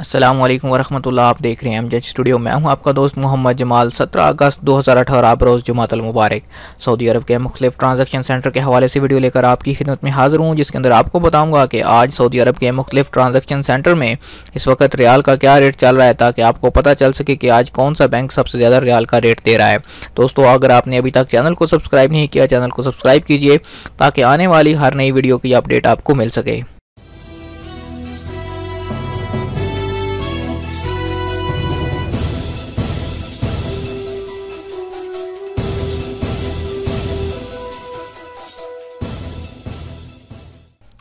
असलम वरहमल आप देख रहे हैं एम स्टूडियो मैं हूं आपका दोस्त मोहम्मद जमाल 17 अगस्त 2018 रोज़ जुमातल मुबारक सऊदी अरब के मुख्तफ ट्रांजैक्शन सेंटर के हवाले से वीडियो लेकर आपकी खिदमत में हाजिर हूं जिसके अंदर आपको बताऊंगा कि आज सऊदी अरब के मुख्तफ ट्रांजैक्शन सेंटर में इस वक्त रियाल का क्या रेट चल रहा है ताकि आपको पता चल सके कि आज कौन सा बैंक सबसे ज़्यादा रियाल का रेट दे रहा है दोस्तों अगर आपने अभी तक चैनल को सब्सक्राइब नहीं किया चैनल को सब्सक्राइब कीजिए ताकि आने वाली हर नई वीडियो की अपडेट आपको मिल सके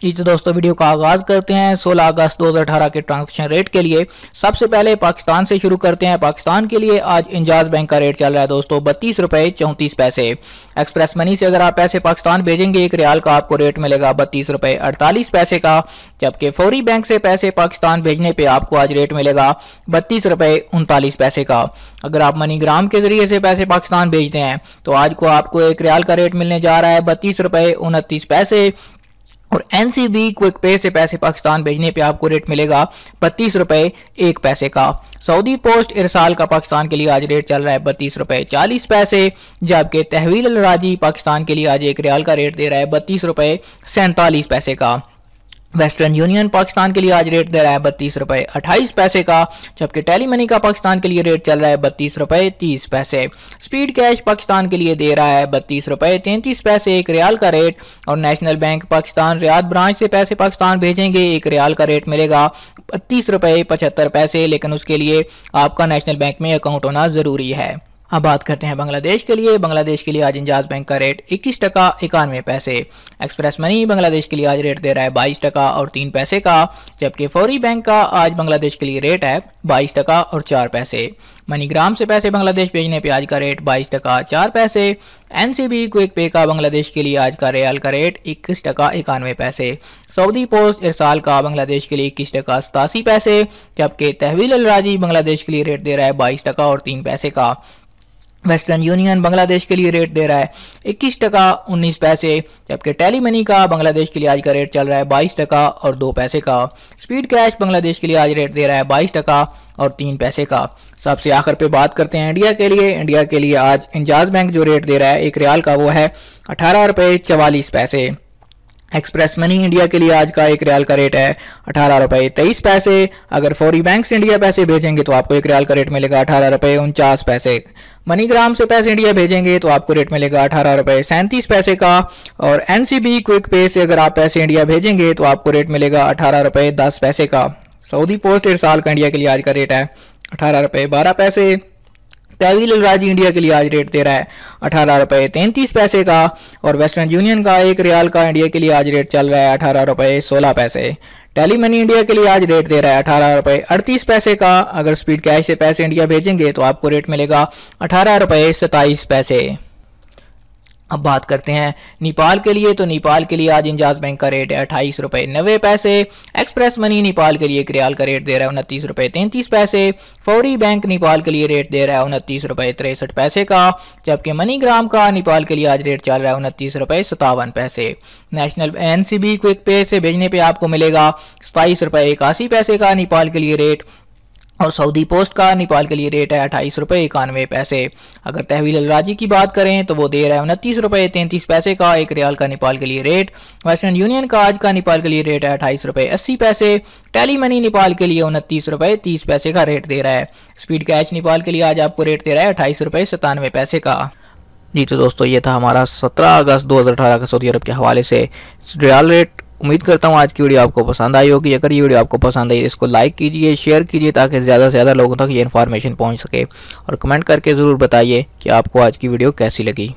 जी तो दोस्तों वीडियो का आगाज़ करते हैं 16 अगस्त 2018 के ट्रांजेक्शन रेट के लिए सबसे पहले पाकिस्तान से शुरू करते हैं पाकिस्तान के लिए आज इंजाज बैंक का रेट चल रहा है दोस्तों बत्तीस रुपये चौंतीस पैसे एक्सप्रेस मनी से अगर आप पैसे पाकिस्तान भेजेंगे एक रियाल का आपको रेट मिलेगा बत्तीस रुपये अड़तालीस पैसे का जबकि फौरी बैंक से पैसे पाकिस्तान भेजने पर आपको आज रेट मिलेगा बत्तीस रुपये उनतालीस पैसे का अगर आप मनीग्राम के जरिए से पैसे पाकिस्तान भेजते हैं तो आज को आपको एक रियाल का रेट मिलने जा रहा है बत्तीस रुपये उनतीस पैसे और N C B quick pay से पैसे पाकिस्तान भेजने पे आपको रेट मिलेगा बत्तीस रुपए एक पैसे का सऊदी पोस्ट इरसाल का पाकिस्तान के लिए आज रेट चल रहा है बत्तीस रुपए चालीस पैसे जबकि तहवील राजी पाकिस्तान के लिए आज एक रियाल का रेट दे रहा है बत्तीस रुपए सैंतालीस पैसे का वेस्टर्न यूनियन पाकिस्तान के लिए आज रेट दे रहा है बत्तीस रुपए अट्ठाईस पैसे का जबकि टेली मनी का पाकिस्तान के लिए रेट चल रहा है बत्तीस रुपए तीस पैसे स्पीड कैश पाकिस्तान के लिए दे रहा है बत्तीस रुपए तैंतीस पैसे एक रियाल का रेट और national bank Pakistan Riyadh branch से पैसे पाकिस्तान भेजेंगे एक रियाल का रेट मिलेगा बत्तीस रुपए पचहत्तर पैसे लेकिन उसके लिए आपका नेशनल बैंक में अकाउंट होना ज़रूरी है अब बात करते हैं बांग्लादेश के लिए बांग्लादेश के लिए आज इंजाज बैंक का रेट इक्कीस टका इक्यानवे पैसे एक्सप्रेस मनी बांग्लादेश के लिए आज रेट दे रहा है बाईस टका और तीन पैसे का जबकि फौरी बैंक का आज बांग्लादेश के लिए रेट है बाईस टका और चार पैसे मनीग्राम से पैसे बांग्लादेश भेजने पर आज का रेट बाईस टका चार पैसे एन सी बी क्विक पे का बांग्लादेश के लिए आज का रियाल का रेट इक्कीस टका इक्यानवे पैसे सऊदी पोस्ट इरसाल का बांग्लादेश के लिए इक्कीस टका सतासी पैसे जबकि तहवील अलराजी बांग्लादेश के लिए रेट दे रहा है बाईस टका और तीन पैसे का वेस्टर्न यूनियन बांग्लादेश के लिए रेट दे रहा है इक्कीस टका उन्नीस पैसे जबकि टेली मनी का बांग्लादेश के लिए आज का रेट चल रहा है बाईस टका और दो पैसे का स्पीड कैश बांग्लादेश के लिए आज रेट दे रहा है बाईस टका और तीन पैसे का सबसे आखिर पे बात करते हैं इंडिया के लिए इंडिया के लिए आज इंजाज बैंक जो रेट दे रहा है एक रियाल का वो है अठारह रुपये चवालीस पैसे एक्सप्रेस मनी इंडिया के लिए आज का एक रियाल का रेट है अठारह रुपये तेईस पैसे अगर फौरी बैंक से इंडिया पैसे भेजेंगे तो आपको एक रियाल का रेट मिलेगा अठारह रुपये उनचास पैसे मनीग्राम से पैसे इंडिया भेजेंगे तो आपको रेट मिलेगा अठारह रुपए सैंतीस पैसे का और एनसीबी क्विक पे से अगर आप पैसे इंडिया भेजेंगे तो आपको रेट मिलेगा अठारह रुपए दस पैसे का सऊदी पोस्ट साल का इंडिया के लिए आज का रेट है अठारह रुपए बारह पैसे तहवील राज इंडिया के लिए आज रेट दे रहा है अठारह रुपए तैंतीस पैसे का और वेस्टर्न यूनियन का एक रियाल का इंडिया के लिए आज रेट चल रहा है अठारह रुपए सोलह पैसे टेली मनी इंडिया के लिए आज रेट दे रहा है अठारह रुपए अड़तीस पैसे का अगर स्पीड कैश से पैसे इंडिया भेजेंगे तो आपको रेट मिलेगा अठारह रुपए सत्ताईस पैसे अब बात करते हैं नेपाल के लिए तो नेपाल के लिए आज इंजाज बैंक का रेट है अट्ठाईस रुपये नब्बे पैसे एक्सप्रेस मनी नेपाल के लिए क्रियाल का रेट दे रहा है उनतीस रुपये तैंतीस पैसे फौरी बैंक नेपाल के लिए रेट दे रहा है उनतीस रुपये तिरसठ पैसे का जबकि मनीग्राम का नेपाल के लिए आज रेट चल रहा है उनतीस रुपये सतावन पैसे national N C B quick pay से भेजने पर आपको मिलेगा सताईस रुपये इक्यासी पैसे का नेपाल के लिए रेट और सऊदी पोस्ट का नेपाल के लिए रेट है अट्ठाईस रुपये इक्यानवे पैसे अगर तहवील अलराजी की बात करें तो वो दे रहा है उनतीस रुपये तैंतीस पैसे का एक रियाल का नेपाल के लिए रेट वेस्टर्न यूनियन का आज का नेपाल के लिए रेट है अट्ठाईस रुपये अस्सी पैसे टेली मनी नेपाल के लिए उनतीस रुपये तीस पैसे का रेट दे रहा है स्पीड कैच नेपाल के लिए आज आपको रेट दे रहा है अट्ठाईस रुपये सतानवे पैसे का जी तो दोस्तों ये था हमारा सत्रह अगस्त अठारह का सऊदी अरब के हवाले से रियाल रेट उम्मीद करता हूँ आज की वीडियो आपको पसंद आई होगी अगर ये वीडियो आपको पसंद आई इसको लाइक कीजिए शेयर कीजिए ताकि ज़्यादा से ज़्यादा लोगों तक ये इन्फॉर्मेशन पहुँच सके और कमेंट करके ज़रूर बताइए कि आपको आज की वीडियो कैसी लगी